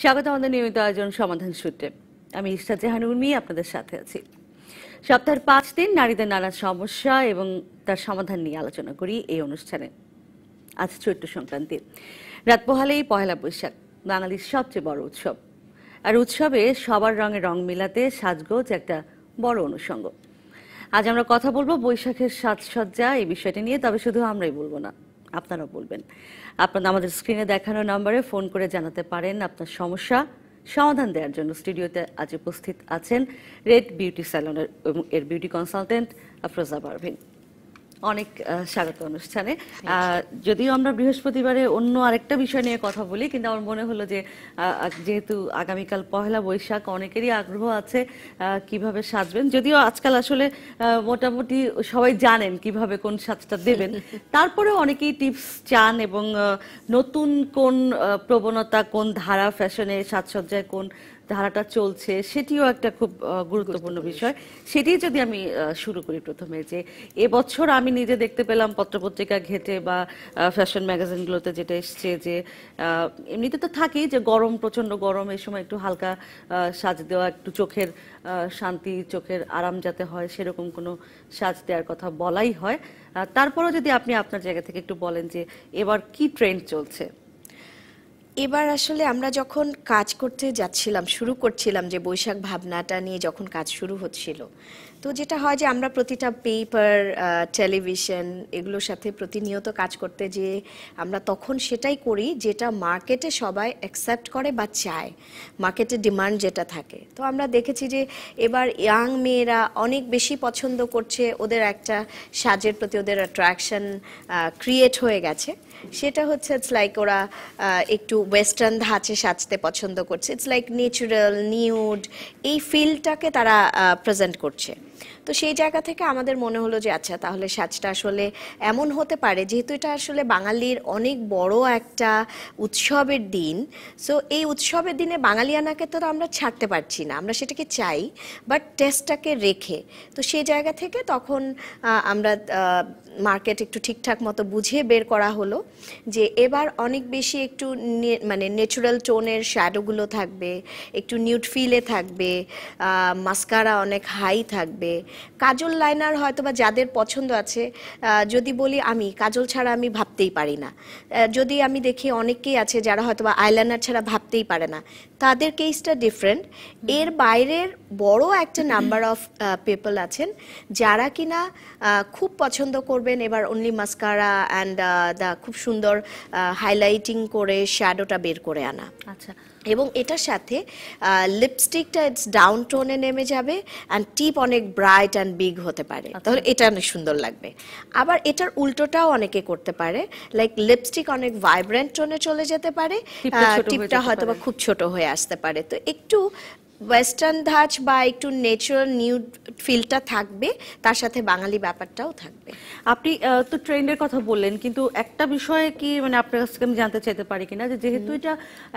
স্বাগত আমাদের নিয়মিত আয়োজন সমাধান সূত্রে আমি ইস্তা জাহান উর্মি আপনাদের সাথে আছি সপ্তাহের পাঁচ দিন নারীদের নানা সমস্যা এবং তার সমাধান নিয়ে আলোচনা করি এই অনুষ্ঠানে আজ চৈত্র সংক্রান্তি রাত পোহালেই পহেলা বৈশাখ বাঙালির সবচেয়ে বড় উৎসব আর উৎসবে সবার রঙে রং মিলাতে সাজগোজ একটা বড় অনুষঙ্গ আজ আমরা কথা বলবো বৈশাখের সাজসজ্জা এই বিষয়টি নিয়ে তবে শুধু আমরাই বলবো না আপনারাও বলবেন আপনারা আমাদের স্ক্রিনে দেখানো নম্বরে ফোন করে জানাতে পারেন আপনার সমস্যা সমাধান দেওয়ার জন্য স্টুডিওতে আজ উপস্থিত আছেন রেড বিউটি স্যালনের এর বিউটি কনসালটেন্ট আফরোজা পারভিন অনেক স্বাগত অনুষ্ঠানে যদিও আমরা বৃহস্পতিবারে অন্য আরেকটা বিষয় নিয়ে কথা বলি কিন্তু আমার মনে হলো যে যেহেতু আগামীকাল পহেলা বৈশাখ অনেকেরই আগ্রহ আছে কিভাবে সাজবেন যদিও আজকাল আসলে মোটামুটি সবাই জানেন কিভাবে কোন সাজটা দেবেন তারপরে অনেকেই টিপস চান এবং নতুন কোন প্রবণতা কোন ধারা ফ্যাশনে সাজসজ্জায় কোন ধারাটা চলছে সেটিও একটা খুব গুরুত্বপূর্ণ বিষয় সেটি যদি আমি শুরু করি প্রথমে যে এবছর আমি নিজে দেখতে পেলাম পত্রপত্রিকা ঘেটে বা ফ্যাশন ম্যাগাজিনগুলোতে যেটা এসছে যে এমনিতে তো থাকেই যে গরম প্রচন্ড গরম এই সময় একটু হালকা সাজ দেওয়া একটু চোখের শান্তি চোখের আরাম যাতে হয় সেরকম কোনো সাজ দেওয়ার কথা বলাই হয় তারপরেও যদি আপনি আপনার জায়গা থেকে একটু বলেন যে এবার কি ট্রেন্ড চলছে এবার আসলে আমরা যখন কাজ করতে যাচ্ছিলাম শুরু করছিলাম যে বৈশাখ ভাবনাটা নিয়ে যখন কাজ শুরু হচ্ছিল তো যেটা হয় যে আমরা প্রতিটা পেপার টেলিভিশন এগুলোর সাথে প্রতিনিয়ত কাজ করতে যে আমরা তখন সেটাই করি যেটা মার্কেটে সবাই অ্যাকসেপ্ট করে বা চায় মার্কেটে ডিমান্ড যেটা থাকে তো আমরা দেখেছি যে এবার ইয়াং মেয়েরা অনেক বেশি পছন্দ করছে ওদের একটা সাজের প্রতি ওদের অ্যাট্রাকশন ক্রিয়েট হয়ে গেছে সেটা হচ্ছে ইটস লাইক ওরা একটু ওয়েস্টার্ন ধাঁচে সাজতে পছন্দ করছে ইটস লাইক নেচুরাল নিউড এই ফিলটাকে তারা প্রেজেন্ট করছে তো সেই জায়গা থেকে আমাদের মনে হলো যে আচ্ছা তাহলে সাজটা আসলে এমন হতে পারে যেহেতু এটা আসলে বাঙালির অনেক বড় একটা উৎসবের দিন সো এই উৎসবের দিনে বাঙালিয়ানাকে তো আমরা ছাড়তে পারছি না আমরা সেটাকে চাই বাট টেস্টটাকে রেখে তো সেই জায়গা থেকে তখন আমরা মার্কেট একটু ঠিকঠাক মতো বুঝে বের করা হলো যে এবার অনেক বেশি একটু মানে ন্যাচুরাল টোনের শ্যাডোগুলো থাকবে একটু নিউট ফিলে থাকবে মাস্কারা অনেক হাই থাকবে কাজল লাইনার হয়তো বা যাদের পছন্দ আছে যদি বলি আমি কাজল ছাড়া আমি ভাবতেই পারি না যদি আমি দেখি অনেকেই আছে যারা হয়তো বা আইলাইনার ছাড়া ভাবতেই পারে না তাদের কেসটা ডিফারেন্ট এর বাইরের বড় একটা নাম্বার অফ পিপল আছেন যারা কিনা খুব পছন্দ করবেন এবার অনলি মাস্কারা অ্যান্ড দ্য খুব সুন্দর হাইলাইটিং করে শ্যাডোটা বের করে আনা আচ্ছা এবং এটার সাথে লিপস্টিকটা ইটস ডাউন টোনে নেমে যাবে অ্যান্ড টিপ অনেক ব্রাইট অ্যান্ড বিগ হতে পারে আচ্ছা। তাহলে এটা অনেক সুন্দর লাগবে আবার এটার উল্টোটাও অনেকে করতে পারে লাইক লিপস্টিক অনেক ভাইব্রেন্ট টোনে চলে যেতে পারে টিপটা হয়তো বা খুব ছোট হয়ে আসতে পারে তো একটু ওয়েস্টার্ন ধাঁচ বা একটু নেচারাল নিউড ফিলটা থাকবে তার সাথে বাঙালি ব্যাপারটাও থাকবে আপনি তো ট্রেন্ডের কথা বললেন কিন্তু একটা বিষয়ে কি মানে আপনার কাছ থেকে আমি জানতে চাইতে পারি কিনা যেহেতু এটা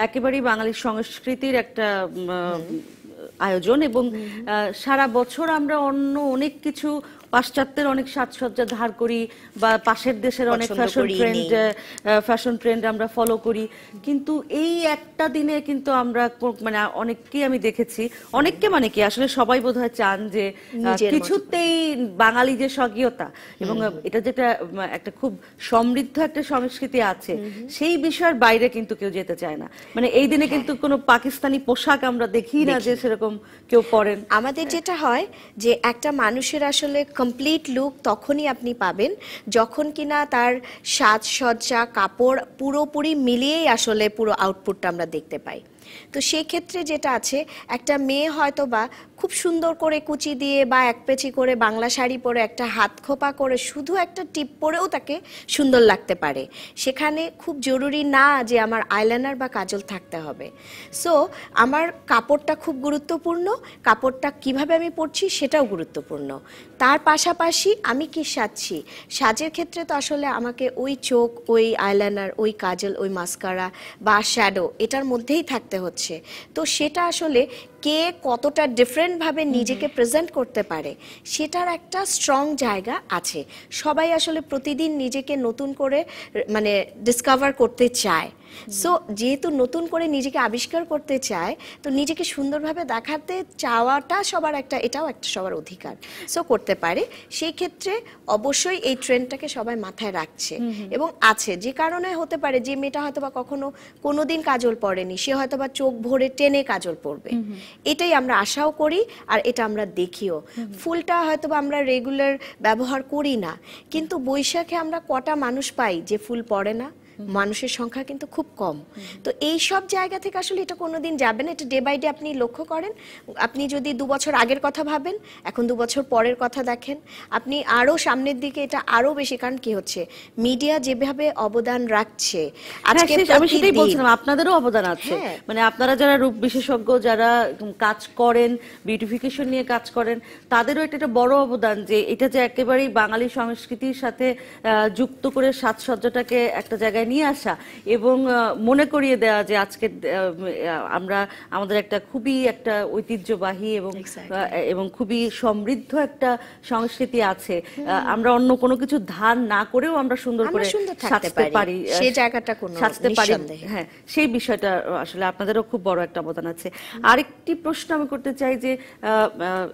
একেবারেই বাঙালির সংস্কৃতির একটা আয়োজন এবং সারা বছর আমরা অন্য অনেক কিছু পাশ্চাত্যের অনেক সাজসজ্জা ধার করি বা পাশের দেশের অনেক ফ্যাশন ট্রেন্ড ফ্যাশন ট্রেন্ড আমরা ফলো করি কিন্তু এই একটা দিনে কিন্তু আমরা মানে অনেককে আমি দেখেছি অনেককে মানে কি আসলে সবাই বোধহয় চান যে কিছুতেই বাঙালি যে স্বকীয়তা এবং এটা যেটা একটা খুব সমৃদ্ধ একটা সংস্কৃতি আছে সেই বিষয়ের বাইরে কিন্তু কেউ যেতে চায় না মানে এই দিনে হ্যাঁ। কিন্তু কোনো পাকিস্তানি পোশাক আমরা দেখি না যে সেরকম এরকম কেউ পড়েন আমাদের যেটা হয় যে একটা মানুষের আসলে কমপ্লিট লুক তখনই আপনি পাবেন যখন কিনা তার সাজসজ্জা কাপড় পুরোপুরি মিলিয়েই আসলে পুরো আউটপুটটা আমরা দেখতে পাই তো সেক্ষেত্রে যেটা আছে একটা মেয়ে হয়তো বা খুব সুন্দর করে কুচি দিয়ে বা এক পেচি করে বাংলা শাড়ি পরে একটা হাত খোপা করে শুধু একটা টিপ পরেও তাকে সুন্দর লাগতে পারে সেখানে খুব জরুরি না যে আমার আইলাইনার বা কাজল থাকতে হবে সো আমার কাপড়টা খুব গুরুত্বপূর্ণ কাপড়টা কিভাবে আমি পরছি সেটাও গুরুত্বপূর্ণ তার পাশাপাশি আমি কি সাজছি সাজের ক্ষেত্রে তো আসলে আমাকে ওই চোখ ওই আইলাইনার ওই কাজল ওই মাস্কারা বা শ্যাডো এটার মধ্যেই থাকতে হচ্ছে তো সেটা আসলে কে কতটা ডিফারেন্টভাবে নিজেকে প্রেজেন্ট করতে পারে সেটার একটা স্ট্রং জায়গা আছে সবাই আসলে প্রতিদিন নিজেকে নতুন করে মানে ডিসকভার করতে চায় সো যেহেতু নতুন করে নিজেকে আবিষ্কার করতে চায় তো নিজেকে সুন্দরভাবে দেখাতে চাওয়াটা সবার একটা এটাও একটা সবার অধিকার সো করতে পারে সেই ক্ষেত্রে অবশ্যই এই ট্রেন্ডটাকে সবাই মাথায় রাখছে এবং আছে যে কারণে হতে পারে যে মেয়েটা হয়তো বা কখনো কোনোদিন কাজল পরেনি সে হয়তো বা চোখ ভরে টেনে কাজল পরবে এটাই আমরা আশাও করি আর এটা আমরা দেখিও ফুলটা হয়তো আমরা রেগুলার ব্যবহার করি না কিন্তু বৈশাখে আমরা কটা মানুষ পাই যে ফুল পড়ে না মানুষের সংখ্যা কিন্তু খুব কম তো এই সব জায়গা থেকে আসলে এটা কোনোদিন যাবে না এটা ডে বাই ডে আপনি লক্ষ্য করেন আপনি যদি দু বছর আগের কথা ভাবেন এখন দু বছর পরের কথা দেখেন আপনি আরো সামনের দিকে এটা আরো বেশি কারণ কি হচ্ছে মিডিয়া যেভাবে অবদান রাখছে হ্যাঁ, আজকে আমি সেটাই বলছিলাম আপনাদেরও অবদান আছে হ্যাঁ। মানে আপনারা যারা রূপ বিশেষজ্ঞ যারা কাজ করেন বিউটিফিকেশন নিয়ে কাজ করেন তাদেরও এটা একটা বড় অবদান যে এটা যে একেবারেই বাঙালি সংস্কৃতির সাথে যুক্ত করে সাজসজ্জাটাকে একটা জায়গায় জায়গায় নিয়ে আসা এবং মনে করিয়ে দেওয়া যে আজকে আমরা আমাদের একটা খুবই একটা ঐতিহ্যবাহী এবং এবং খুবই সমৃদ্ধ একটা সংস্কৃতি আছে আমরা অন্য কোনো কিছু ধান না করেও আমরা সুন্দর করে সাজতে পারি সেই জায়গাটা কোনো সাজতে পারি হ্যাঁ সেই বিষয়টা আসলে আপনাদেরও খুব বড় একটা অবদান আছে আরেকটি প্রশ্ন আমি করতে চাই যে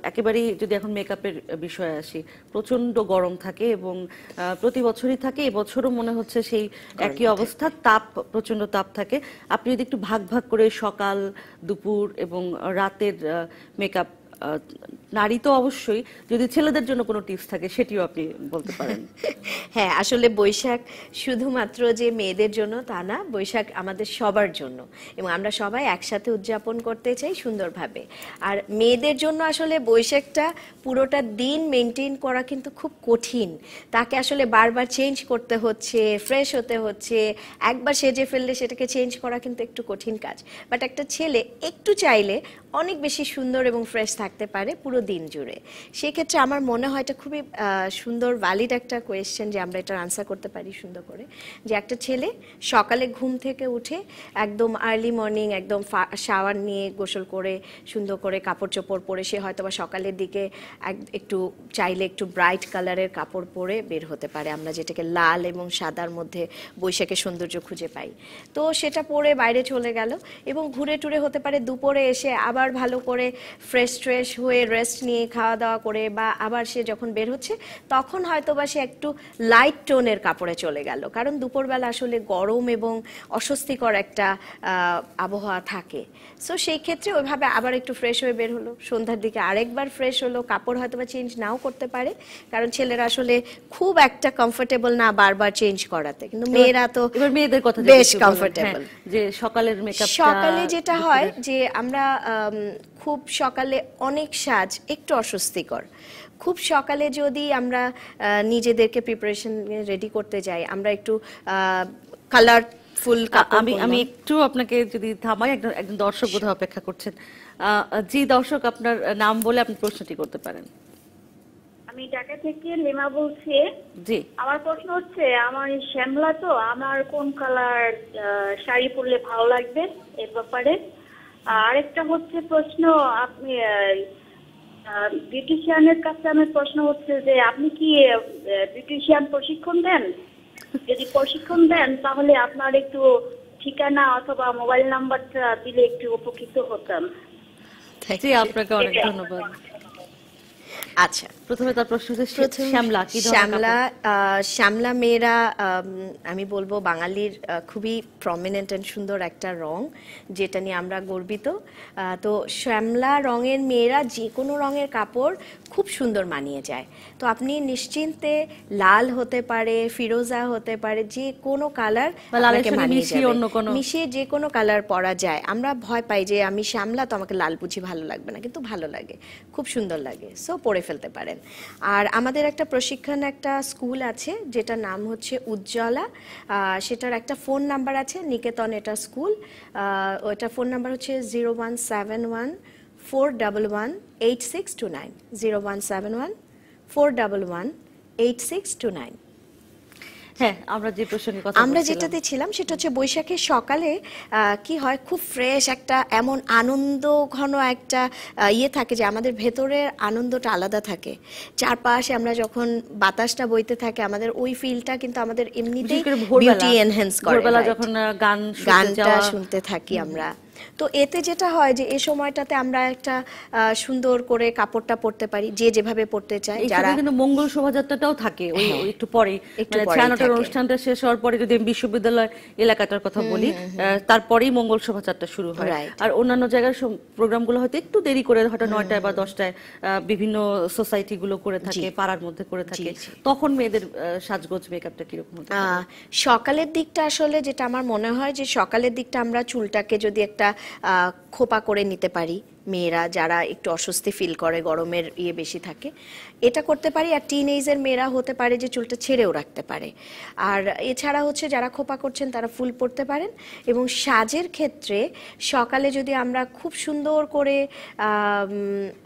একেবারেই যদি এখন মেকআপের বিষয়ে আসি প্রচন্ড গরম থাকে এবং প্রতি বছরই থাকে এবছরও মনে হচ্ছে সেই একই কি অবস্থা তাপ প্রচন্ড তাপ থাকে আপনি যদি একটু ভাগ ভাগ করে সকাল দুপুর এবং রাতের মেকআপ নারী তো অবশ্যই যদি ছেলেদের জন্য কোনো টিপস থাকে সেটিও আপনি বলতে পারেন হ্যাঁ আসলে বৈশাখ শুধুমাত্র যে মেয়েদের জন্য তা না বৈশাখ আমাদের সবার জন্য এবং আমরা সবাই একসাথে উদযাপন করতে চাই সুন্দরভাবে আর মেয়েদের জন্য আসলে বৈশাখটা পুরোটা দিন মেনটেন করা কিন্তু খুব কঠিন তাকে আসলে বারবার চেঞ্জ করতে হচ্ছে ফ্রেশ হতে হচ্ছে একবার সেজে ফেললে সেটাকে চেঞ্জ করা কিন্তু একটু কঠিন কাজ বাট একটা ছেলে একটু চাইলে অনেক বেশি সুন্দর এবং ফ্রেশ থাকতে পারে পুরো দিন জুড়ে সেক্ষেত্রে আমার মনে হয় এটা খুবই সুন্দর ভ্যালিড একটা কোয়েশ্চেন যে আমরা এটার আনসার করতে পারি সুন্দর করে যে একটা ছেলে সকালে ঘুম থেকে উঠে একদম আর্লি মর্নিং একদম শাওয়ার নিয়ে গোসল করে সুন্দর করে কাপড় চোপড় পরে সে হয়তো বা সকালের দিকে একটু চাইলে একটু ব্রাইট কালারের কাপড় পরে বের হতে পারে আমরা যেটাকে লাল এবং সাদার মধ্যে বৈশাখের সৌন্দর্য খুঁজে পাই তো সেটা পরে বাইরে চলে গেল এবং ঘুরে টুরে হতে পারে দুপুরে এসে আবার আবার ভালো করে ফ্রেশ ট্রেশ হয়ে রেস্ট নিয়ে খাওয়া দাওয়া করে বা আবার সে যখন বের হচ্ছে তখন হয়তো বা সে একটু লাইট টোনের কাপড়ে চলে গেল কারণ দুপুরবেলা আসলে গরম এবং অস্বস্তিকর একটা আবহাওয়া থাকে সো সেই ক্ষেত্রে ওইভাবে আবার একটু ফ্রেশ হয়ে বের হলো সন্ধ্যার দিকে আরেকবার ফ্রেশ হলো কাপড় হয়তো বা চেঞ্জ নাও করতে পারে কারণ ছেলেরা আসলে খুব একটা কমফোর্টেবল না বারবার চেঞ্জ করাতে কিন্তু মেয়েরা তো মেয়েদের কথা বেশ কমফোর্টেবল হ্যাঁ, যে সকালের মেকআপ সকালে যেটা হয় যে আমরা খুব সকালে অনেক সাজ একটু অস্বস্তিকর খুব সকালে যদি আমরা নিজেদেরকে প্রিপারেশন রেডি করতে যাই আমরা একটু কালার ফুল আমি আমি একটু আপনাকে যদি থামাই একজন একজন দর্শক বোধহয় অপেক্ষা করছেন জি দর্শক আপনার নাম বলে আপনি প্রশ্নটি করতে পারেন আমি ঢাকা থেকে লেমা বলছি জি আমার প্রশ্ন হচ্ছে আমার শ্যামলা তো আমার কোন কালার শাড়ি পরলে ভালো লাগবে এর ব্যাপারে আরেকটা হচ্ছে প্রশ্ন আপনি বিউটিশিয়ানের কাছে আমার প্রশ্ন হচ্ছে যে আপনি কি বিউটিশিয়ান প্রশিক্ষণ দেন যদি প্রশিক্ষণ দেন তাহলে আপনার একটু ঠিকানা অথবা মোবাইল নাম্বারটা দিলে একটু উপকৃত হতাম জি আপনাকে অনেক ধন্যবাদ আচ্ছা প্রথমে তার প্রশ্ন হচ্ছে শ্যামলা কি শ্যামলা শ্যামলা মেয়েরা আমি বলবো বাঙালির খুবই প্রমিনেন্ট অ্যান্ড সুন্দর একটা রং যেটা নিয়ে আমরা গর্বিত তো শ্যামলা রঙের মেয়েরা যে কোনো রঙের কাপড় খুব সুন্দর মানিয়ে যায় তো আপনি নিশ্চিন্তে লাল হতে পারে ফিরোজা হতে পারে যে কোনো কালার মিশিয়ে যে কোনো কালার পরা যায় আমরা ভয় পাই যে আমি শ্যামলা তো আমাকে লাল বুঝি ভালো লাগবে না কিন্তু ভালো লাগে খুব সুন্দর লাগে সো পরে ফেলতে পারেন আর আমাদের একটা প্রশিক্ষণ একটা স্কুল আছে যেটা নাম হচ্ছে উজ্জ্বলা সেটার একটা ফোন নাম্বার আছে নিকেতন এটা স্কুল ওটা ফোন নাম্বার হচ্ছে zero one seven one four double one eight six two nine zero one seven one four double one eight six two nine হ্যাঁ, আমরা যেটাতে ছিলাম সেটা হচ্ছে বৈশাখের সকালে কি হয় খুব ফ্রেশ একটা এমন আনন্দ ঘন একটা ইয়ে থাকে যে আমাদের ভেতরের আনন্দটা আলাদা থাকে চারপাশে আমরা যখন বাতাসটা বইতে থাকে আমাদের ওই ফিলটা কিন্তু আমাদের এমনিতেই বিউটি এনহ্যান্স করে যখন গান গানটা শুনতে থাকি আমরা তো এতে যেটা হয় যে এই সময়টাতে আমরা একটা সুন্দর করে কাপড়টা পড়তে পারি যে যেভাবে পড়তে চায় যারা কিন্তু মঙ্গল শোভাযাত্রাটাও থাকে ওই হ্যাঁ, একটু পরে মানে ছায়ানটার অনুষ্ঠানটা শেষ হওয়ার পরে যদি বিশ্ববিদ্যালয় এলাকাটার কথা বলি তারপরেই মঙ্গল শোভাযাত্রা শুরু হয় আর অন্যান্য জায়গার প্রোগ্রামগুলো হয়তো একটু দেরি করে হয়তো নয়টায় বা দশটায় বিভিন্ন সোসাইটিগুলো করে থাকে পাড়ার মধ্যে করে থাকে তখন মেয়েদের সাজগোজ মেকআপটা কিরকম সকালের দিকটা আসলে যেটা আমার মনে হয় যে সকালের দিকটা আমরা চুলটাকে যদি একটা খোপা করে নিতে পারি মেয়েরা যারা একটু অস্বস্তি ফিল করে গরমের ইয়ে বেশি থাকে এটা করতে পারি আর টিন এজের মেয়েরা হতে পারে যে চুলটা ছেড়েও রাখতে পারে আর এছাড়া হচ্ছে যারা খোপা করছেন তারা ফুল পরতে পারেন এবং সাজের ক্ষেত্রে সকালে যদি আমরা খুব সুন্দর করে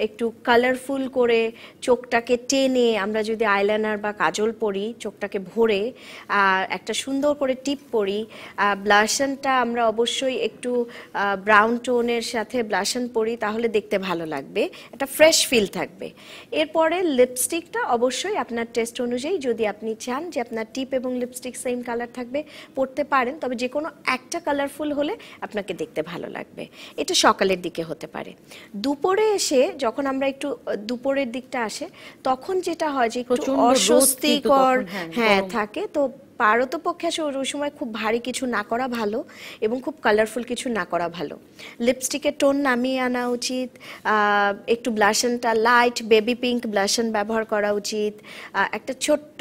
একটু কালারফুল করে চোখটাকে টেনে আমরা যদি আইলাইনার বা কাজল পরি চোখটাকে ভরে একটা সুন্দর করে টিপ পরি ব্লাশনটা আমরা অবশ্যই একটু ব্রাউন টোনের সাথে ব্লাশন পরি তাহলে দেখতে ভালো লাগবে একটা ফ্রেশ ফিল থাকবে এরপরে লিপস্টিকটা অবশ্যই আপনার টেস্ট অনুযায়ী যদি আপনি চান যে আপনার টিপ এবং লিপস্টিক সেম কালার থাকবে পরতে পারেন তবে যে কোনো একটা কালারফুল হলে আপনাকে দেখতে ভালো লাগবে এটা সকালের দিকে হতে পারে দুপুরে এসে যখন আমরা একটু দুপুরের দিকটা আসে তখন যেটা হয় যে একটু অস্বস্তিকর হ্যাঁ, হ্যাঁ থাকে তো পক্ষে আসে ওই সময় খুব ভারী কিছু না করা ভালো এবং খুব কালারফুল কিছু না করা ভালো লিপস্টিকের টোন নামিয়ে আনা উচিত একটু ব্লাশনটা লাইট বেবি পিঙ্ক ব্লাশন ব্যবহার করা উচিত একটা ছোট্ট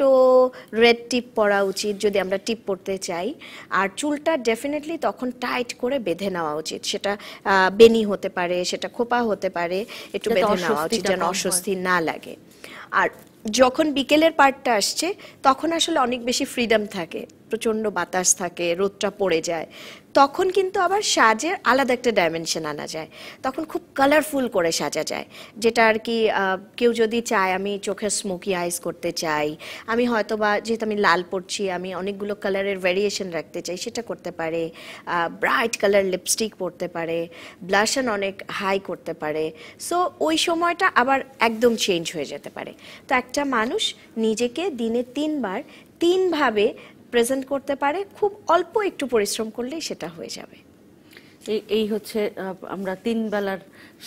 রেড টিপ পরা উচিত যদি আমরা টিপ পরতে চাই আর চুলটা ডেফিনেটলি তখন টাইট করে বেঁধে নেওয়া উচিত সেটা বেনি হতে পারে সেটা খোপা হতে পারে একটু বেঁধে নেওয়া উচিত যেন অস্বস্তি না লাগে আর যখন বিকেলের পার্টটা আসছে তখন আসলে অনেক বেশি ফ্রিডম থাকে প্রচণ্ড বাতাস থাকে রোদটা পড়ে যায় তখন কিন্তু আবার সাজের আলাদা একটা ডাইমেনশন আনা যায় তখন খুব কালারফুল করে সাজা যায় যেটা আর কি কেউ যদি চায় আমি চোখের স্মোকি আইস করতে চাই আমি হয়তো বা যেহেতু আমি লাল পড়ছি আমি অনেকগুলো কালারের ভ্যারিয়েশন রাখতে চাই সেটা করতে পারে ব্রাইট কালার লিপস্টিক পরতে পারে ব্লাশন অনেক হাই করতে পারে সো ওই সময়টা আবার একদম চেঞ্জ হয়ে যেতে পারে তো একটা মানুষ নিজেকে দিনে তিনবার তিনভাবে প্রেজেন্ট করতে পারে খুব অল্প একটু পরিশ্রম করলেই সেটা হয়ে যাবে এই হচ্ছে আমরা তিন বেলার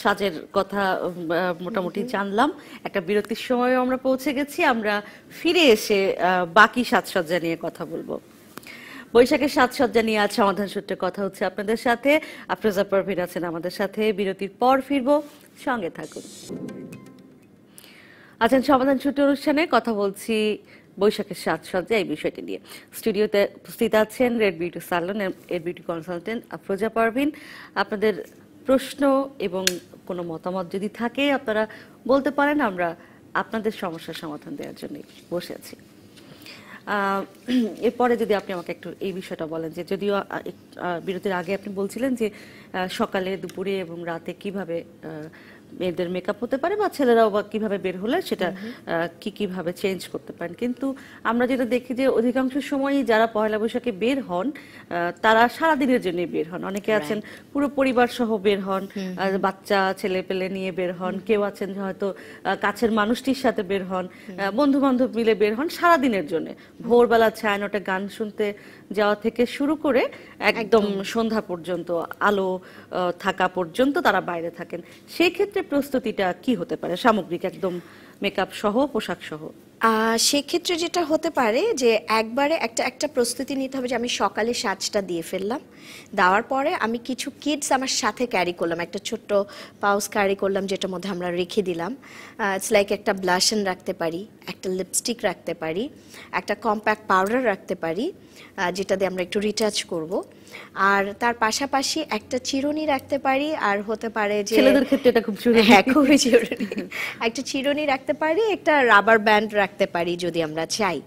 সাজের কথা মোটামুটি জানলাম একটা বিরতির সময় আমরা পৌঁছে গেছি আমরা ফিরে এসে বাকি সাজসজ্জা নিয়ে কথা বলবো বৈশাখের সাজসজ্জা নিয়ে আজ সমাধান সূত্রে কথা হচ্ছে আপনাদের সাথে আফরোজা পারভিন আছেন আমাদের সাথে বিরতির পর ফিরবো সঙ্গে থাকুন আছেন সমাধান সূত্রে অনুষ্ঠানে কথা বলছি বৈশাখের সাজসজ্জা এই বিষয়টি নিয়ে স্টুডিওতে উপস্থিত আছেন রেড বিউটি সালন এর বিউটি কনসালটেন্ট আফরোজা পারভিন আপনাদের প্রশ্ন এবং কোনো মতামত যদি থাকে আপনারা বলতে পারেন আমরা আপনাদের সমস্যার সমাধান দেওয়ার জন্য বসে আছি এরপরে যদি আপনি আমাকে একটু এই বিষয়টা বলেন যে যদিও বিরতির আগে আপনি বলছিলেন যে সকালে দুপুরে এবং রাতে কিভাবে মেয়েদের মেকআপ হতে পারে বা ছেলেরাও বা কিভাবে বের হলে সেটা কি কিভাবে চেঞ্জ করতে পারেন কিন্তু আমরা যেটা দেখি যে অধিকাংশ সময়ই যারা পয়লা বৈশাখে বের হন তারা সারা দিনের জন্য বের হন অনেকে আছেন পুরো পরিবার সহ বের হন বাচ্চা ছেলে পেলে নিয়ে বের হন কেউ আছেন হয়তো কাছের মানুষটির সাথে বের হন বন্ধু বান্ধব মিলে বের হন সারা দিনের জন্য ভোরবেলা ছায় নটা গান শুনতে যাওয়া থেকে শুরু করে একদম সন্ধ্যা পর্যন্ত আলো থাকা পর্যন্ত তারা বাইরে থাকেন সেই ক্ষেত্রে সেক্ষেত্রে প্রস্তুতিটা কি হতে পারে সামগ্রিক একদম মেকআপ সহ পোশাক সহ সেক্ষেত্রে যেটা হতে পারে যে একবারে একটা একটা প্রস্তুতি নিতে হবে যে আমি সকালে সাজটা দিয়ে ফেললাম দেওয়ার পরে আমি কিছু কিডস আমার সাথে ক্যারি করলাম একটা ছোট্ট পাউস ক্যারি করলাম যেটার মধ্যে আমরা রেখে দিলাম ইটস লাইক একটা ব্লাশন রাখতে পারি একটা লিপস্টিক রাখতে পারি একটা কম্প্যাক্ট পাউডার রাখতে পারি যেটাতে আমরা একটু রিটাচ করব আর তার পাশাপাশি একটা চিরুনি রাখতে পারি আর হতে পারে যে ছেলেদের ক্ষেত্রে এটা খুব জরুরি হ্যাঁ খুবই জরুরি একটা চিরুনি রাখতে পারি একটা রাবার ব্যান্ড রাখতে পারি যদি আমরা চাই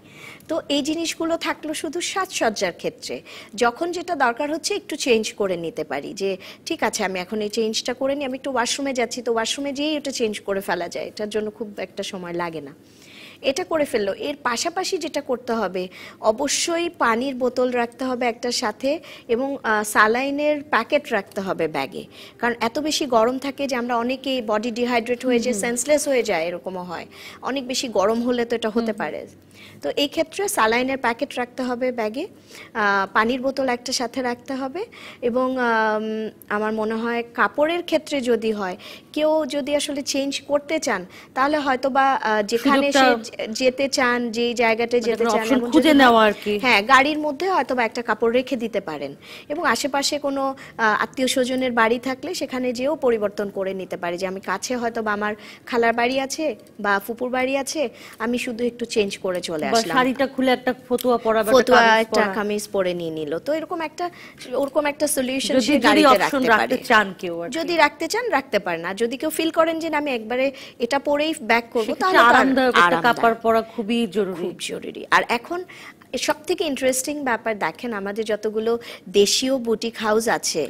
তো এই জিনিসগুলো থাকলো শুধু সাজসজ্জার ক্ষেত্রে যখন যেটা দরকার হচ্ছে একটু চেঞ্জ করে নিতে পারি যে ঠিক আছে আমি এখন এই চেঞ্জটা করে নিই আমি একটু ওয়াশরুমে যাচ্ছি তো ওয়াশরুমে যেয়েই ওটা চেঞ্জ করে ফেলা যায় এটার জন্য খুব একটা সময় লাগে না এটা করে ফেললো এর পাশাপাশি যেটা করতে হবে অবশ্যই পানির বোতল রাখতে হবে একটার সাথে এবং সালাইনের প্যাকেট রাখতে হবে ব্যাগে কারণ এত বেশি গরম থাকে যে আমরা অনেকেই বডি ডিহাইড্রেট হয়ে যে সেন্সলেস হয়ে যায় এরকমও হয় অনেক বেশি গরম হলে তো এটা হতে পারে তো এই ক্ষেত্রে সালাইনের প্যাকেট রাখতে হবে ব্যাগে পানির বোতল একটা সাথে রাখতে হবে এবং আমার মনে হয় কাপড়ের ক্ষেত্রে যদি হয় কেউ যদি আসলে চেঞ্জ করতে চান তাহলে হয়তো বা যেখানে যেতে চান যে জায়গাতে মানে যেতে চান খুঁজে নেওয়া আর কি হ্যাঁ গাড়ির মধ্যে হয়তো বা একটা কাপড় রেখে দিতে পারেন এবং আশেপাশে কোনো আত্মীয় স্বজনের বাড়ি থাকলে সেখানে যেও পরিবর্তন করে নিতে পারে যে আমি কাছে হয়তো বা আমার খালার বাড়ি আছে বা ফুপুর বাড়ি আছে আমি শুধু একটু চেঞ্জ করে চলে চলে আসলাম শাড়িটা খুলে একটা ফতুয়া পরা ফতুয়া একটা কামিজ পরে নিয়ে নিল তো এরকম একটা ওরকম একটা সলিউশন সে গাড়িতে রাখতে পারে চান কেউ যদি রাখতে চান রাখতে পারেন না যদি কেউ ফিল করেন যে আমি একবারে এটা পরেই ব্যাক করব তাহলে আরামদায়ক একটা কাপড় পরা খুবই জরুরি খুব জরুরি আর এখন সব থেকে ইন্টারেস্টিং ব্যাপার দেখেন আমাদের যতগুলো দেশীয় বুটিক হাউস আছে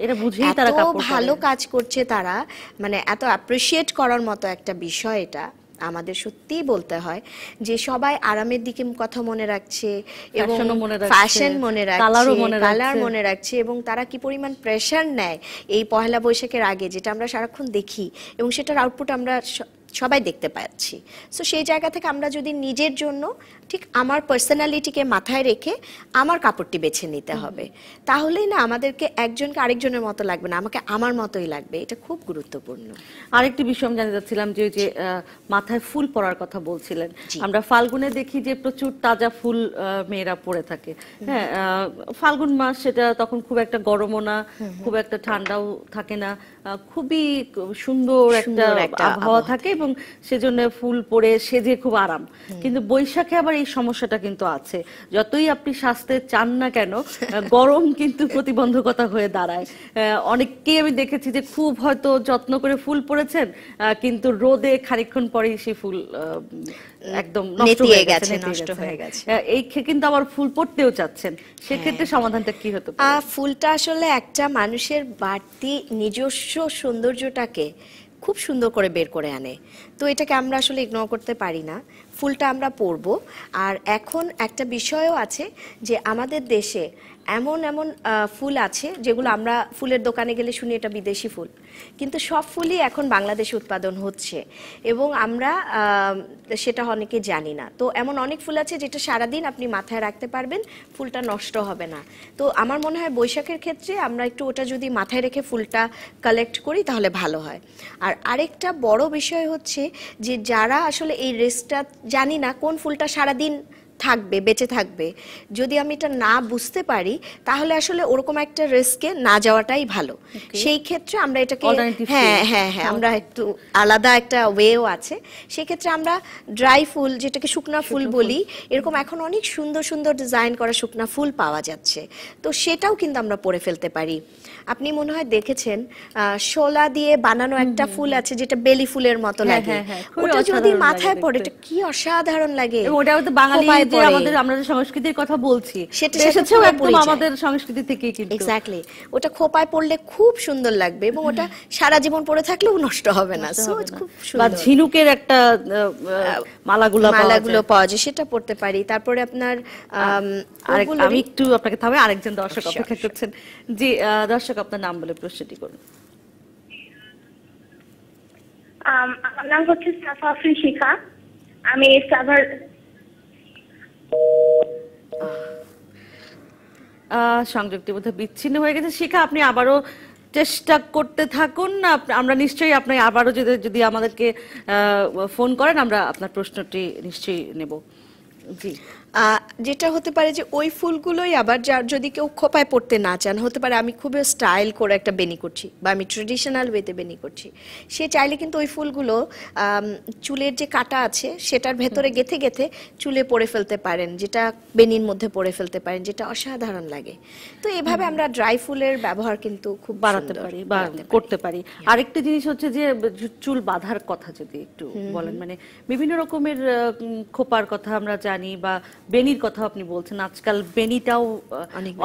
এত ভালো কাজ করছে তারা মানে এত অ্যাপ্রিসিয়েট করার মতো একটা বিষয় এটা আমাদের সত্যি বলতে হয় যে সবাই আরামের দিকে কথা মনে রাখছে এবং ফ্যাশন মনে রাখছে কালার মনে রাখছে এবং তারা কি পরিমাণ প্রেশার নেয় এই পহেলা বৈশাখের আগে যেটা আমরা সারাক্ষণ দেখি এবং সেটার আউটপুট আমরা সবাই দেখতে পাচ্ছি সো সেই জায়গা থেকে আমরা যদি নিজের জন্য ঠিক আমার পার্সোনালিটিকে মাথায় রেখে আমার কাপড়টি বেছে নিতে হবে তাহলেই না আমাদেরকে একজনকে আরেকজনের মতো লাগবে না আমাকে আমার মতোই লাগবে এটা খুব গুরুত্বপূর্ণ আরেকটি বিষয় আমি জানতে চাচ্ছিলাম যে যে মাথায় ফুল পরার কথা বলছিলেন আমরা ফাল্গুনে দেখি যে প্রচুর তাজা ফুল মেয়েরা পরে থাকে হ্যাঁ ফাল্গুন মাস সেটা তখন খুব একটা গরমও না খুব একটা ঠান্ডাও থাকে না খুবই সুন্দর একটা আবহাওয়া থাকে এবং সেজন্য ফুল পরে সেজে খুব আরাম কিন্তু বৈশাখে আবার এই সমস্যাটা কিন্তু আছে যতই আপনি স্বাস্থ্যে চান না কেন গরম কিন্তু প্রতিবন্ধকতা হয়ে দাঁড়ায় অনেককেই আমি দেখেছি যে খুব হয়তো যত্ন করে ফুল পড়েছেন কিন্তু রোদে খানিক্ষণ পরেই সেই ফুল একদম নষ্ট হয়ে গেছে নষ্ট হয়ে গেছে এই ক্ষেত্রে কিন্তু আবার ফুল পড়তেও চাচ্ছেন সেক্ষেত্রে হ্যাঁ। সমাধানটা কি হতো ফুলটা আসলে একটা মানুষের বাড়তি নিজস্ব সৌন্দর্যটাকে খুব সুন্দর করে বের করে আনে তো এটাকে আমরা আসলে ইগনোর করতে পারি না ফুলটা আমরা পরব আর এখন একটা বিষয়ও আছে যে আমাদের দেশে এমন এমন ফুল আছে যেগুলো আমরা ফুলের দোকানে গেলে শুনি এটা বিদেশি ফুল কিন্তু সব ফুলই এখন বাংলাদেশে উৎপাদন হচ্ছে এবং আমরা সেটা অনেকে জানি না তো এমন অনেক ফুল আছে যেটা সারাদিন আপনি মাথায় রাখতে পারবেন ফুলটা নষ্ট হবে না তো আমার মনে হয় বৈশাখের ক্ষেত্রে আমরা একটু ওটা যদি মাথায় রেখে ফুলটা কালেক্ট করি তাহলে ভালো হয় আর আরেকটা বড় বিষয় হচ্ছে যে যারা আসলে এই রেসটা জানি না কোন ফুলটা সারাদিন থাকবে বেঁচে থাকবে যদি আমি এটা না বুঝতে পারি তাহলে আসলে ওরকম একটা রিস্কে না যাওয়াটাই ভালো সেই ক্ষেত্রে আমরা এটাকে হ্যাঁ হ্যাঁ হ্যাঁ আমরা একটু আলাদা একটা ওয়েও আছে সেই ক্ষেত্রে আমরা ড্রাই ফুল যেটাকে শুকনা ফুল বলি এরকম এখন অনেক সুন্দর সুন্দর ডিজাইন করা শুকনা ফুল পাওয়া যাচ্ছে তো সেটাও কিন্তু আমরা পরে ফেলতে পারি আপনি মনে হয় দেখেছেন শোলা দিয়ে বানানো একটা ফুল আছে যেটা বেলি ফুলের মতো হ্যাঁ, লাগে হ্যাঁ, হ্যাঁ। ওটা যদি মাথায় পড়ে এটা কি অসাধারণ লাগে ওটাও বাঙালি যে আমাদের আমরা যে সংস্কৃতির কথা বলছি সেটা এসেছেও একদম আমাদের সংস্কৃতি থেকে কিন্তু এক্স্যাক্টলি ওটা খোপায় পড়লে খুব সুন্দর লাগবে এবং ওটা সারা জীবন পরে থাকলেও নষ্ট হবে না সো খুব সুন্দর বা ঝিনুকের একটা মালাগুলো মালাগুলো পাওয়া যায় সেটা পড়তে পারি তারপরে আপনার আমি একটু আপনাকে থামে আরেকজন দর্শক অপেক্ষা করছেন জি দর্শক আপনার নাম বলে প্রশ্নটি করুন আমার নাম হচ্ছে সাফা আফরিন শিখা আমি সাভার সংযোগটি বোধহয় বিচ্ছিন্ন হয়ে গেছে শিখা আপনি আবারও চেষ্টা করতে থাকুন না আমরা নিশ্চয়ই আপনি আবারও যদি যদি আমাদেরকে ফোন করেন আমরা আপনার প্রশ্নটি নিশ্চয়ই নেব জি যেটা হতে পারে যে ওই ফুলগুলোই আবার যার যদি কেউ খোপায় পড়তে না চান হতে পারে আমি খুবই স্টাইল করে একটা বেনি করছি বা আমি ট্রেডিশনাল ওয়েতে বেনি করছি সে চাইলে কিন্তু ওই ফুলগুলো চুলের যে কাটা আছে সেটার ভেতরে গেথে গেথে চুলে পড়ে ফেলতে পারেন যেটা বেনির মধ্যে পড়ে ফেলতে পারেন যেটা অসাধারণ লাগে তো এভাবে আমরা ড্রাই ফুলের ব্যবহার কিন্তু খুব বাড়াতে পারি বাড়াতে করতে পারি আরেকটা জিনিস হচ্ছে যে চুল বাঁধার কথা যদি একটু বলেন মানে বিভিন্ন রকমের খোপার কথা আমরা জানি বা বেনির কথা আপনি বলছেন আজকাল বেনিটাও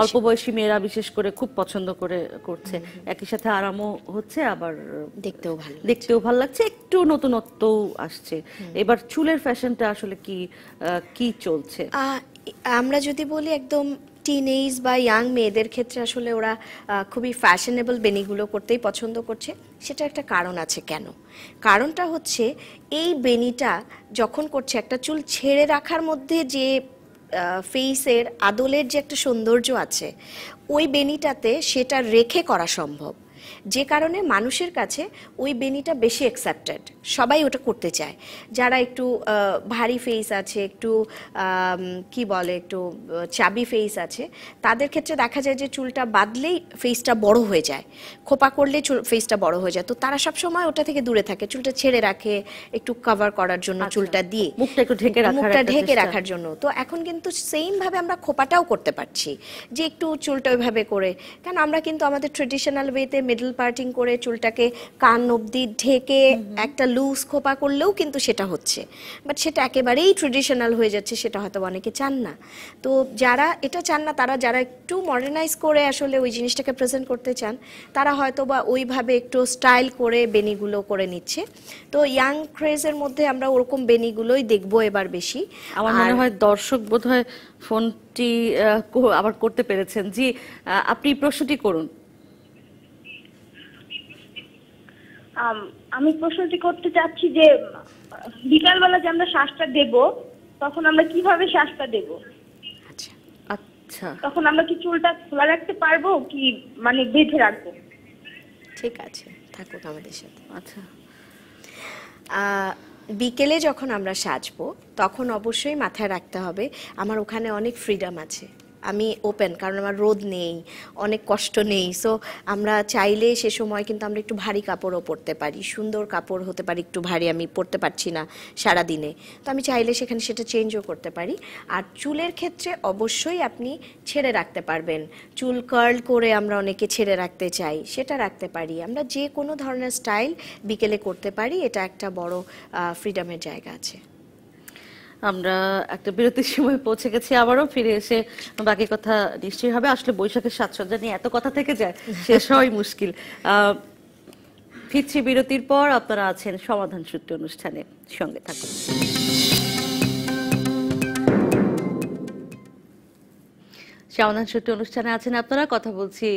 অল্প বয়সী মেয়েরা বিশেষ করে খুব পছন্দ করে করছে একই সাথে আরামও হচ্ছে আবার দেখতেও ভালো দেখতেও ভালো লাগছে একটু নতুনত্ব আসছে এবার চুলের ফ্যাশনটা আসলে কি কি চলছে আমরা যদি বলি একদম টিনেজ বা ইয়াং মেয়েদের ক্ষেত্রে আসলে ওরা খুবই ফ্যাশনেবল বেনিগুলো করতেই পছন্দ করছে সেটা একটা কারণ আছে কেন কারণটা হচ্ছে এই বেনিটা যখন করছে একটা চুল ছেড়ে রাখার মধ্যে যে ফেসের আদলের যে একটা সৌন্দর্য আছে ওই বেনিটাতে সেটা রেখে করা সম্ভব যে কারণে মানুষের কাছে ওই বেনিটা বেশি অ্যাকসেপ্টেড সবাই ওটা করতে চায় যারা একটু ভারী ফেস আছে একটু কি বলে একটু চাবি ফেস আছে তাদের ক্ষেত্রে দেখা যায় যে চুলটা বাদলেই ফেসটা বড় হয়ে যায় খোপা করলে চুল ফেসটা বড় হয়ে যায় তো তারা সব সময় ওটা থেকে দূরে থাকে চুলটা ছেড়ে রাখে একটু কভার করার জন্য আচ্ছা। চুলটা দিয়ে মুখটা একটু ঢেকে মুখটা ঢেকে রাখার জন্য তো এখন কিন্তু সেম ভাবে আমরা খোপাটাও করতে পারছি যে একটু চুলটা ওইভাবে করে কেন আমরা কিন্তু আমাদের ট্রেডিশনাল ওয়েতে ব্রিডল পার্টিং করে চুলটাকে কান অবধি ঢেকে একটা লুজ খোপা করলেও কিন্তু সেটা হচ্ছে বাট সেটা একেবারেই ট্রেডিশনাল হয়ে যাচ্ছে সেটা হয়তো অনেকে চান না তো যারা এটা চান না তারা যারা একটু মডার্নাইজ করে আসলে ওই জিনিসটাকে প্রেজেন্ট করতে চান তারা হয়তো বা ওইভাবে একটু স্টাইল করে বেনিগুলো করে নিচ্ছে তো ইয়াং ক্রেজের মধ্যে আমরা ওরকম বেনিগুলোই দেখবো এবার বেশি আমার মনে হয় দর্শক বোধহয় ফোনটি আবার করতে পেরেছেন জি আপনি প্রশ্নটি করুন আমি প্রশ্নটি করতে চাচ্ছি যে বিকালবেলা যে আমরা শ্বাসটা দেব তখন আমরা কিভাবে শ্বাসটা দেব আচ্ছা, আচ্ছা তখন আমরা কি চুলটা খোলা রাখতে পারবো কি মানে বেঁধে রাখবো ঠিক আছে থাকুক আমাদের সাথে আচ্ছা বিকেলে যখন আমরা সাজবো তখন অবশ্যই মাথায় রাখতে হবে আমার ওখানে অনেক ফ্রিডম আছে আমি ওপেন কারণ আমার রোদ নেই অনেক কষ্ট নেই সো আমরা চাইলে সে সময় কিন্তু আমরা একটু ভারী কাপড়ও পরতে পারি সুন্দর কাপড় হতে পারি একটু ভারী আমি পরতে পারছি না সারা দিনে তো আমি চাইলে সেখানে সেটা চেঞ্জও করতে পারি আর চুলের ক্ষেত্রে অবশ্যই আপনি ছেড়ে রাখতে পারবেন চুল কার্ল করে আমরা অনেকে ছেড়ে রাখতে চাই সেটা রাখতে পারি আমরা যে কোনো ধরনের স্টাইল বিকেলে করতে পারি এটা একটা বড় ফ্রিডমের জায়গা আছে আমরা একটা বিরতির সময় পৌঁছে গেছি আবারও ফিরে এসে বাকি কথা নিশ্চয়ই হবে আসলে বৈশাখের সাজসজ্জা নিয়ে এত কথা থেকে যায় শেষ হওয়াই মুশকিল ফিরছি বিরতির পর আপনারা আছেন সমাধান সূত্রে অনুষ্ঠানে সঙ্গে থাকুন সমাধান সূত্রে অনুষ্ঠানে আছেন আপনারা কথা বলছি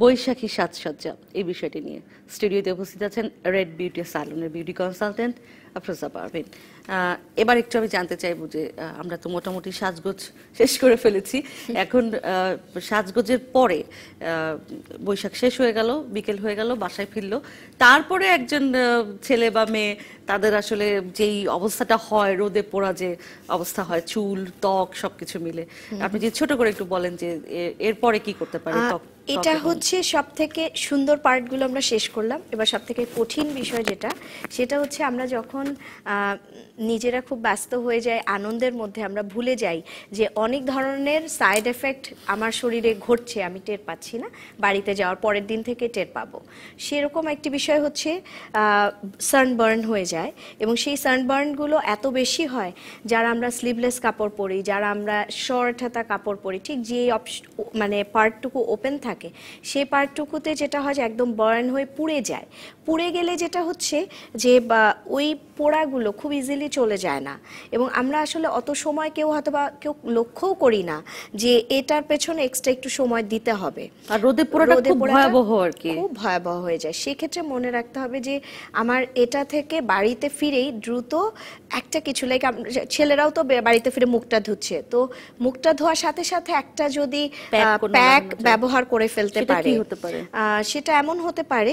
বৈশাখী সাজসজ্জা এই বিষয়টি নিয়ে স্টুডিওতে উপস্থিত আছেন রেড বিউটি স্যালনের বিউটি কনসালটেন্ট আফরোজা পারভিন এবার একটু আমি জানতে চাইবো যে আমরা তো মোটামুটি সাজগোজ শেষ করে ফেলেছি এখন সাজগোজের পরে বৈশাখ শেষ হয়ে গেল বিকেল হয়ে গেল বাসায় ফিরলো তারপরে একজন ছেলে বা মেয়ে তাদের আসলে যেই অবস্থাটা হয় রোদে পোড়া যে অবস্থা হয় চুল ত্বক সবকিছু মিলে আপনি যে ছোট করে একটু বলেন যে এরপরে কি করতে পারে ত্বক এটা হচ্ছে সব থেকে সুন্দর পার্টগুলো আমরা শেষ করলাম এবার সব থেকে কঠিন বিষয় যেটা সেটা হচ্ছে আমরা যখন নিজেরা খুব ব্যস্ত হয়ে যায় আনন্দের মধ্যে আমরা ভুলে যাই যে অনেক ধরনের সাইড এফেক্ট আমার শরীরে ঘটছে আমি টের পাচ্ছি না বাড়িতে যাওয়ার পরের দিন থেকে টের পাবো সেরকম একটি বিষয় হচ্ছে সানবার্ন হয়ে যায় এবং সেই সানবার্নগুলো এত বেশি হয় যারা আমরা স্লিভলেস কাপড় পরি যারা আমরা শর্ট হাতা কাপড় পরি ঠিক যে মানে পার্টটুকু ওপেন থাকে থাকে সে পার্টটুকুতে যেটা হয় একদম বার্ন হয়ে পুড়ে যায় পুড়ে গেলে যেটা হচ্ছে যে ওই পোড়াগুলো খুব ইজিলি চলে যায় না এবং আমরা আসলে অত সময় কেউ হয়তো বা কেউ লক্ষ্যও করি না যে এটার পেছনে এক্সট্রা একটু সময় দিতে হবে আর রোদে পোড়াটা খুব ভয়াবহ আর কি খুব ভয়াবহ হয়ে যায় সেক্ষেত্রে মনে রাখতে হবে যে আমার এটা থেকে বাড়িতে ফিরেই দ্রুত একটা কিছু লাইক ছেলেরাও তো বাড়িতে ফিরে মুখটা ধুচ্ছে তো মুখটা ধোয়ার সাথে সাথে একটা যদি প্যাক ব্যবহার করে করে ফেলতে পারে সেটা এমন হতে পারে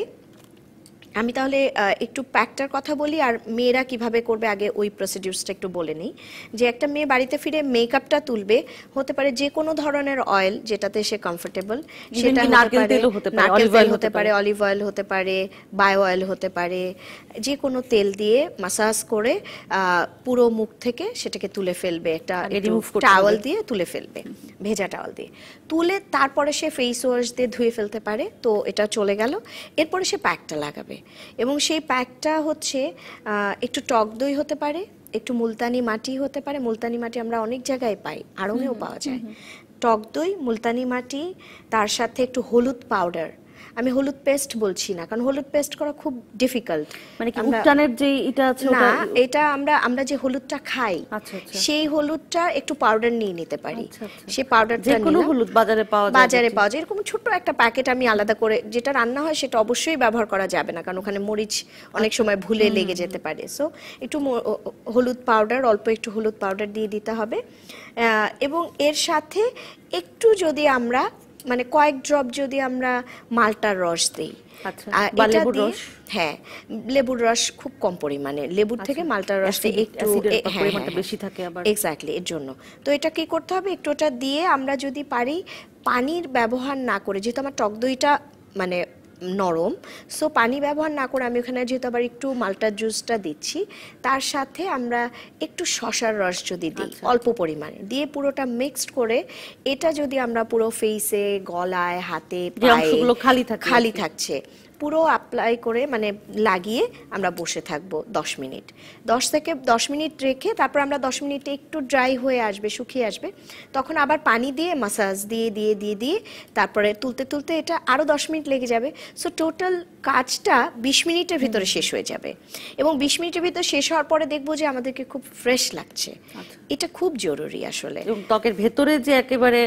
আমি তাহলে একটু প্যাকটার কথা বলি আর মেয়েরা কিভাবে করবে আগে ওই প্রসিডিউরসটা একটু বলে নিই যে একটা মেয়ে বাড়িতে ফিরে মেকআপটা তুলবে হতে পারে যে কোনো ধরনের অয়েল যেটাতে সে কমফোর্টেবল সেটা নারকেল তেল হতে পারে অলিভ অয়েল হতে পারে বায়ো অয়েল হতে পারে যে কোনো তেল দিয়ে মাসাজ করে পুরো মুখ থেকে সেটাকে তুলে ফেলবে একটা মানে টাওয়াল দিয়ে তুলে ফেলবে ভেজা টাওয়াল দিয়ে তুলে তারপরে সে ফেস ওয়াশ দিয়ে ধুয়ে ফেলতে পারে তো এটা চলে গেল এরপরে সে প্যাকটা লাগাবে এবং সেই প্যাকটা হচ্ছে একটু টক দই হতে পারে একটু মুলতানি মাটি হতে পারে মুলতানি মাটি আমরা অনেক জায়গায় পাই আরমেও পাওয়া যায় টক দই মুলতানি মাটি তার সাথে একটু হলুদ পাউডার আমি হলুদ পেস্ট বলছি না কারণ হলুদ পেস্ট করা খুব ডিফিকাল্ট মানে কি উটানের যে এটা আছে না এটা আমরা আমরা যে হলুদটা খাই আচ্ছা, আচ্ছা। সেই হলুদটা একটু পাউডার নিয়ে নিতে পারি আচ্ছা, সেই পাউডারটা যে কোনো হলুদ বাজারে পাওয়া যায় বাজারে পাওয়া যায় এরকম ছোট একটা প্যাকেট আমি আলাদা করে যেটা রান্না হয় সেটা অবশ্যই ব্যবহার করা যাবে না কারণ ওখানে মরিচ অনেক সময় ভুলে লেগে যেতে পারে সো একটু হলুদ পাউডার অল্প একটু হলুদ পাউডার দিয়ে দিতে হবে এবং এর সাথে একটু যদি আমরা মানে কয়েক ড্রপ যদি আমরা মালটার রস আচ্ছা, দিই হ্যাঁ লেবুর রস খুব কম পরিমাণে লেবুর থেকে আচ্ছা, মালটার রস একটু হ্যাঁ, হ্যাঁ, হ্যাঁ। বেশি থাকে এক্স্যাক্টলি এর জন্য তো এটা কি করতে হবে একটু ওটা দিয়ে আমরা যদি পারি পানির ব্যবহার না করে যেহেতু আমার টক দইটা মানে নরম সো পানি ব্যবহার না করে আমি ওখানে যেহেতু আবার একটু মালটা জুসটা দিচ্ছি তার সাথে আমরা একটু শশার রস যদি দিই আচ্ছা। অল্প পরিমাণে দিয়ে পুরোটা মিক্সড করে এটা যদি আমরা পুরো ফেসে গলায় হাতে খালি খালি থাকছে পুরো অ্যাপ্লাই করে মানে লাগিয়ে আমরা বসে থাকব 10 মিনিট 10 থেকে 10 মিনিট রেখে তারপর আমরা 10 মিনিটে একটু ড্রাই হয়ে আসবে শুকিয়ে আসবে তখন আবার পানি দিয়ে মাসাজ দিয়ে দিয়ে দিয়ে দিয়ে তারপরে তুলতে তুলতে এটা আরও 10 মিনিট লেগে যাবে সো টোটাল কাজটা 20 মিনিটের ভিতরে শেষ হয়ে যাবে এবং 20 মিনিটের ভিতরে শেষ হওয়ার পরে দেখবো যে আমাদেরকে খুব ফ্রেশ লাগছে আচ্ছা। এটা খুব জরুরি আসলে এবং ত্বকের ভেতরে যে একেবারে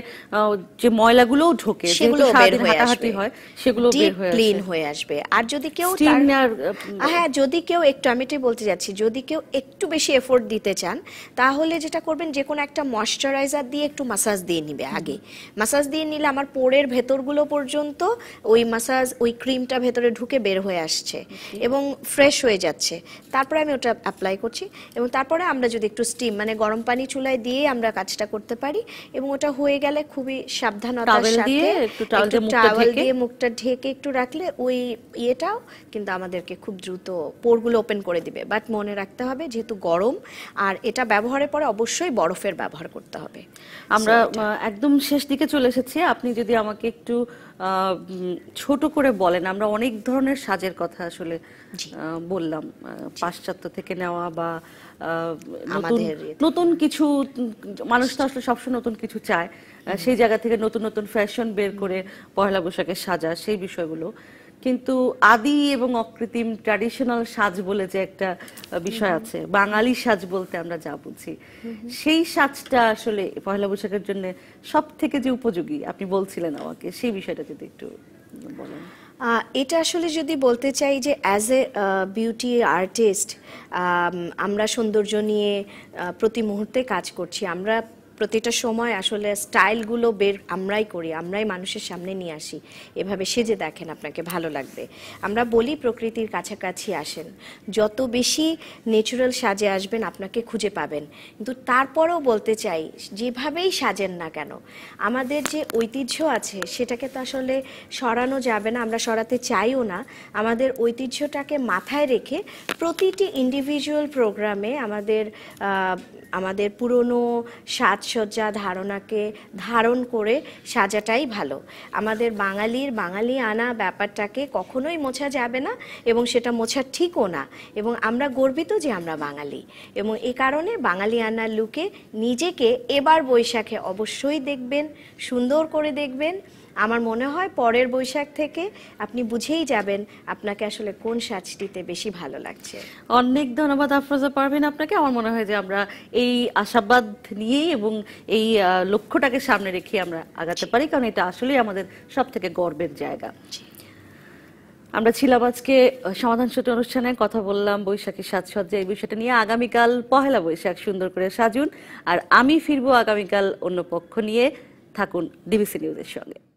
যে ময়লাগুলোও ঢোকে সেগুলো বের হয়ে আসবে সেগুলো বের হয়ে ক্লিন হয়ে আসবে আসবে আর যদি কেউ হ্যাঁ যদি কেউ একটু আমি এটাই বলতে যাচ্ছি যদি কেউ একটু বেশি এফোর্ট দিতে চান তাহলে যেটা করবেন যে কোনো একটা ময়শ্চারাইজার দিয়ে একটু মাসাজ দিয়ে নিবে আগে মাসাজ দিয়ে নিলে আমার পোরের ভেতরগুলো পর্যন্ত ওই মাসাজ ওই ক্রিমটা ভেতরে ঢুকে বের হয়ে আসছে এবং ফ্রেশ হয়ে যাচ্ছে তারপরে আমি ওটা অ্যাপ্লাই করছি এবং তারপরে আমরা যদি একটু স্টিম মানে গরম পানি চুলায় দিয়ে আমরা কাজটা করতে পারি এবং ওটা হয়ে গেলে খুবই সাবধানতার সাথে একটু টাওয়েল দিয়ে মুখটা ঢেকে একটু রাখলে ওই ইয়েটাও কিন্তু আমাদেরকে খুব দ্রুত পোরগুলো ওপেন করে দিবে বাট মনে রাখতে হবে যেহেতু গরম আর এটা ব্যবহারের পরে অবশ্যই বরফের ব্যবহার করতে হবে আমরা একদম শেষ দিকে চলে এসেছি আপনি যদি আমাকে একটু ছোট করে বলেন আমরা অনেক ধরনের সাজের কথা আসলে বললাম পাশ্চাত্য থেকে নেওয়া বা নতুন কিছু মানুষ তো আসলে সবসময় নতুন কিছু চায় সেই জায়গা থেকে নতুন নতুন ফ্যাশন বের করে পয়লা বৈশাখের সাজা সেই বিষয়গুলো কিন্তু আদি এবং অকৃত্রিম ট্র্যাডিশনাল সাজ বলে যে একটা বিষয় আছে বাঙালি সাজ বলতে আমরা যা বুঝি সেই সাজটা আসলে পয়লা বৈশাখের জন্য সব থেকে যে উপযোগী আপনি বলছিলেন আমাকে সেই বিষয়টা যদি একটু বলেন এটা আসলে যদি বলতে চাই যে অ্যাজ এ বিউটি আর্টিস্ট আমরা সৌন্দর্য নিয়ে প্রতি মুহূর্তে কাজ করছি আমরা প্রতিটা সময় আসলে স্টাইলগুলো বের আমরাই করি আমরাই মানুষের সামনে নিয়ে আসি এভাবে সেজে দেখেন আপনাকে ভালো লাগবে আমরা বলি প্রকৃতির কাছাকাছি আসেন যত বেশি ন্যাচুরাল সাজে আসবেন আপনাকে খুঁজে পাবেন কিন্তু তারপরেও বলতে চাই যেভাবেই সাজেন না কেন আমাদের যে ঐতিহ্য আছে সেটাকে তো আসলে সরানো যাবে না আমরা সরাতে চাইও না আমাদের ঐতিহ্যটাকে মাথায় রেখে প্রতিটি ইন্ডিভিজুয়াল প্রোগ্রামে আমাদের আমাদের পুরনো সাজ সাজসজ্জা ধারণাকে ধারণ করে সাজাটাই ভালো আমাদের বাঙালির বাঙালি আনা ব্যাপারটাকে কখনোই মোছা যাবে না এবং সেটা মোছার ঠিকও না এবং আমরা গর্বিত যে আমরা বাঙালি এবং এ কারণে বাঙালি আনার লুকে নিজেকে এবার বৈশাখে অবশ্যই দেখবেন সুন্দর করে দেখবেন আমার মনে হয় পরের বৈশাখ থেকে আপনি বুঝেই যাবেন আপনাকে আসলে কোন সাজটিতে বেশি ভালো লাগছে অনেক ধন্যবাদ আফরোজা পারভিন আপনাকে আমার মনে হয় যে আমরা এই আশাবাদ নিয়ে এবং এই লক্ষ্যটাকে সামনে রেখে আমরা আগাতে পারি কারণ এটা আসলেই আমাদের সব থেকে গর্বের জায়গা আমরা ছিলাম আজকে সমাধান সূত্র অনুষ্ঠানে কথা বললাম বৈশাখী সাজসজ্জা এই বিষয়টা নিয়ে আগামীকাল পহেলা বৈশাখ সুন্দর করে সাজুন আর আমি ফিরবো আগামীকাল অন্য পক্ষ নিয়ে থাকুন ডিবিসি নিউজের সঙ্গে